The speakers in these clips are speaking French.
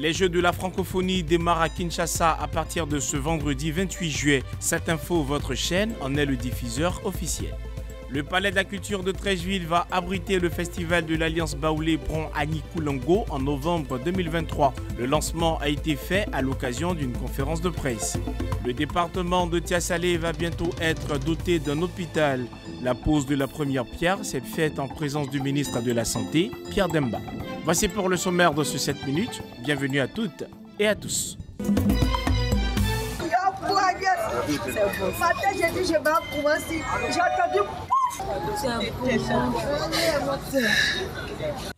Les Jeux de la francophonie démarrent à Kinshasa à partir de ce vendredi 28 juillet. Cette info, votre chaîne en est le diffuseur officiel. Le Palais de la Culture de Trècheville va abriter le festival de l'Alliance Baoulé Bron Anikulongo en novembre 2023. Le lancement a été fait à l'occasion d'une conférence de presse. Le département de Tiassalé va bientôt être doté d'un hôpital. La pose de la première pierre s'est faite en présence du ministre de la Santé, Pierre Demba. Voici pour le sommaire de ce 7 minutes. Bienvenue à toutes et à tous.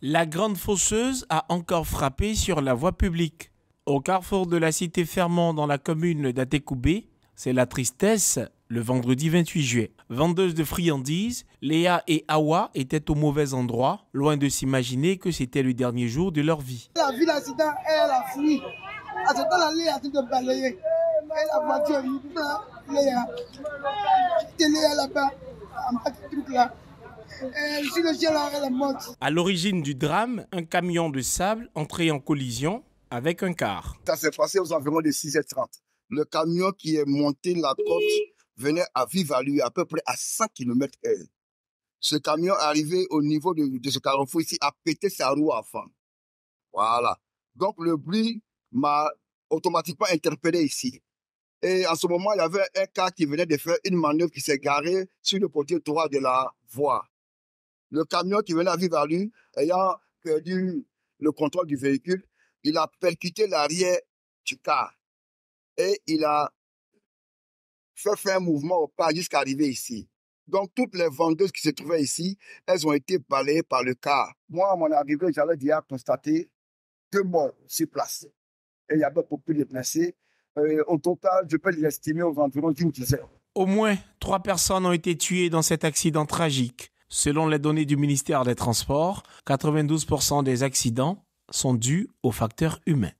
la grande fosseuse a encore frappé sur la voie publique. Au carrefour de la cité Fermont dans la commune d'Atécoubé, c'est la tristesse le vendredi 28 juillet. Vendeuse de friandises, Léa et Awa étaient au mauvais endroit, loin de s'imaginer que c'était le dernier jour de leur vie. La vie elle a fui. À ce temps-là, Léa a balayer. Léa. Léa là-bas, truc là. À l'origine du drame, un camion de sable entré en collision avec un car. Ça s'est passé aux environs de 6h30. Le camion qui est monté la côte venait à vivre à lui à peu près à 100 km h Ce camion arrivé au niveau de, ce carrefour ici a pété sa roue à fond. Voilà. Donc le bruit m'a automatiquement interpellé ici. Et en ce moment, il y avait un cas qui venait de faire une manœuvre qui s'est garée sur le côté droit de la voie. Le camion qui venait à vivre à lui, ayant perdu le contrôle du véhicule, il a percuté l'arrière du car et il a fait un mouvement au pas jusqu'à arriver ici. Donc, toutes les vendeuses qui se trouvaient ici, elles ont été balayées par le car. Moi, à mon arrivée, j'allais déjà constater deux morts sur placé. Et il y avait beaucoup de blessés. Euh, au total, je peux l'estimer aux ou d'une dizaine. Au moins trois personnes ont été tuées dans cet accident tragique. Selon les données du ministère des Transports, 92% des accidents sont dus aux facteurs humains.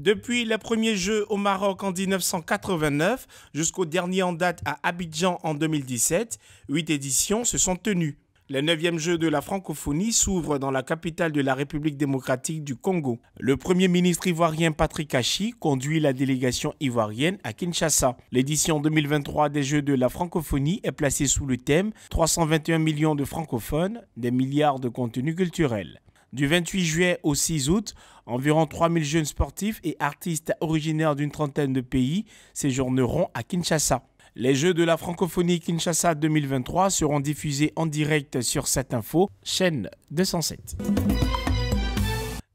Depuis les premiers Jeux au Maroc en 1989 jusqu'au dernier en date à Abidjan en 2017, huit éditions se sont tenues. Le neuvième Jeu de la francophonie s'ouvre dans la capitale de la République démocratique du Congo. Le Premier ministre ivoirien Patrick Hachi conduit la délégation ivoirienne à Kinshasa. L'édition 2023 des Jeux de la francophonie est placée sous le thème 321 millions de francophones, des milliards de contenus culturels. Du 28 juillet au 6 août, environ 3000 jeunes sportifs et artistes originaires d'une trentaine de pays séjourneront à Kinshasa. Les Jeux de la francophonie Kinshasa 2023 seront diffusés en direct sur cette info, chaîne 207.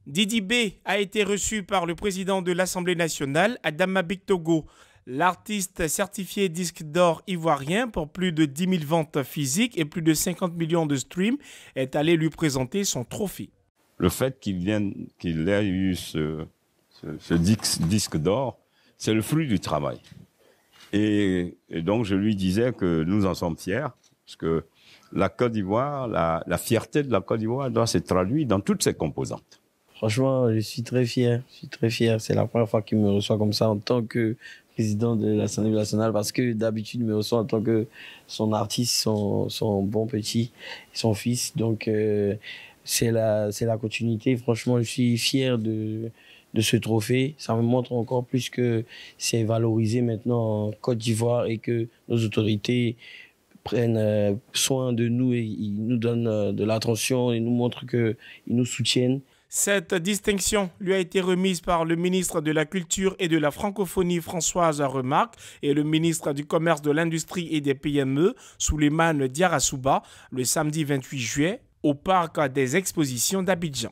Didi B a été reçu par le président de l'Assemblée nationale, Adama Togo. L'artiste certifié disque d'or ivoirien pour plus de 10 000 ventes physiques et plus de 50 millions de streams est allé lui présenter son trophée le fait qu'il qu'il ait eu ce, disque, d'or, c'est le fruit du travail. Et, donc je lui disais que nous en sommes fiers, parce que la Côte d'Ivoire, la, fierté de la Côte d'Ivoire doit se traduire dans toutes ses composantes. Franchement, je suis très fier, je suis très fier. C'est la première fois qu'il me reçoit comme ça en tant que président de l'Assemblée nationale, parce que d'habitude, il me reçoit en tant que son artiste, son, bon petit, son fils. Donc, euh, c'est la, continuité. Franchement, je suis fier de, ce trophée. Ça me montre encore plus que c'est valorisé maintenant en Côte d'Ivoire et que nos autorités prennent euh, soin de nous et ils nous donnent euh, de l'attention et nous montrent qu'ils nous soutiennent. Cette distinction lui a été remise par le ministre de la Culture et de la Francophonie Françoise Remarque et le ministre du Commerce, de l'Industrie et des PME Souleymane Diarasouba le samedi 28 juillet au parc des expositions d'Abidjan.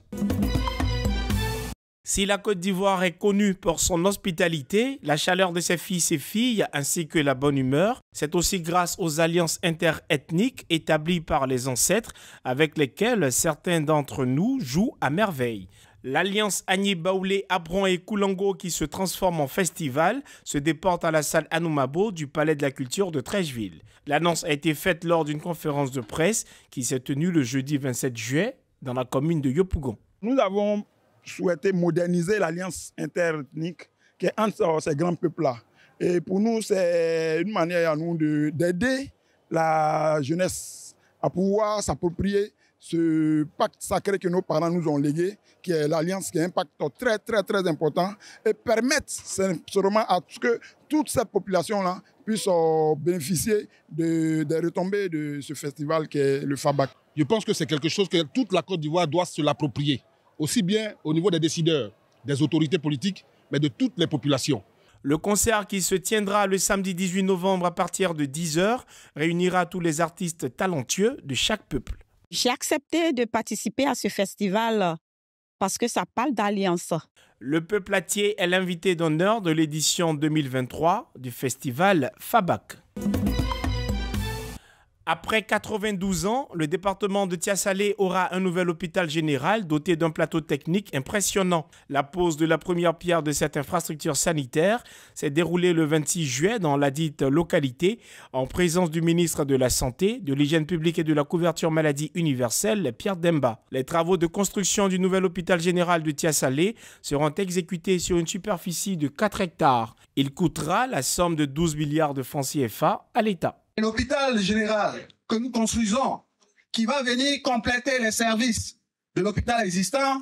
Si la Côte d'Ivoire est connue pour son hospitalité, la chaleur de ses fils et filles ainsi que la bonne humeur, c'est aussi grâce aux alliances interethniques établies par les ancêtres avec lesquelles certains d'entre nous jouent à merveille. L'alliance Agni Baoulé, Abron et Koulango qui se transforme en festival se déporte à la salle Anoumabo du Palais de la Culture de Trècheville. L'annonce a été faite lors d'une conférence de presse qui s'est tenue le jeudi 27 juillet dans la commune de Yopougon. Nous avons souhaité moderniser l'alliance interethnique qui est entre ces grands peuples-là. Et pour nous, c'est une manière à nous d'aider la jeunesse à pouvoir s'approprier ce pacte sacré que nos parents nous ont légué, qui est l'Alliance, qui est un pacte très, très, très important, et permettre seulement à ce que toute cette population-là puisse euh, bénéficier des retombées de ce festival qui est le FABAC. Je pense que c'est quelque chose que toute la Côte d'Ivoire doit se l'approprier, aussi bien au niveau des décideurs, des autorités politiques, mais de toutes les populations. Le concert qui se tiendra le samedi 18 novembre à partir de 10h réunira tous les artistes talentueux de chaque peuple. J'ai accepté de participer à ce festival parce que ça parle d'alliance. Le peuple est l'invité d'honneur de l'édition 2023 du festival FABAC. Après 92 ans, le département de Salé aura un nouvel hôpital général doté d'un plateau technique impressionnant. La pose de la première pierre de cette infrastructure sanitaire s'est déroulée le 26 juillet dans la dite localité, en présence du ministre de la Santé, de l'Hygiène publique et de la couverture maladie universelle, Pierre Demba. Les travaux de construction du nouvel hôpital général de Salé seront exécutés sur une superficie de 4 hectares. Il coûtera la somme de 12 milliards de francs CFA à l'État l'hôpital général que nous construisons, qui va venir compléter les services de l'hôpital existant,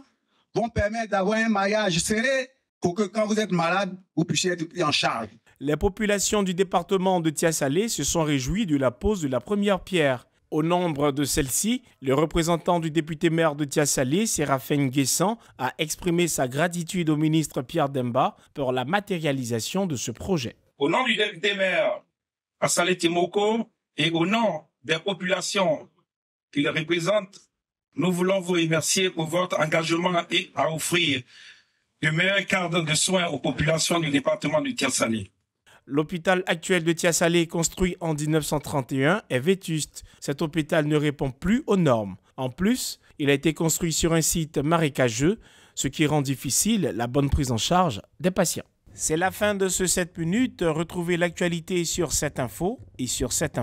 vont permettre d'avoir un maillage serré pour que quand vous êtes malade, vous puissiez être pris en charge. Les populations du département de Tiassalé se sont réjouies de la pose de la première pierre. Au nombre de celles-ci, le représentant du député maire de Tiassalé, Séraphène Guessant, a exprimé sa gratitude au ministre Pierre Demba pour la matérialisation de ce projet. Au nom du député maire à Salé-Timoko et au nom des populations qu'il représente, nous voulons vous remercier pour votre engagement et à offrir le meilleur cadre de soins aux populations du département de Tiersalé. L'hôpital actuel de Tiassalé, construit en 1931, est vétuste. Cet hôpital ne répond plus aux normes. En plus, il a été construit sur un site marécageux, ce qui rend difficile la bonne prise en charge des patients. C'est la fin de ce 7 minutes. Retrouvez l'actualité sur cette info et sur 7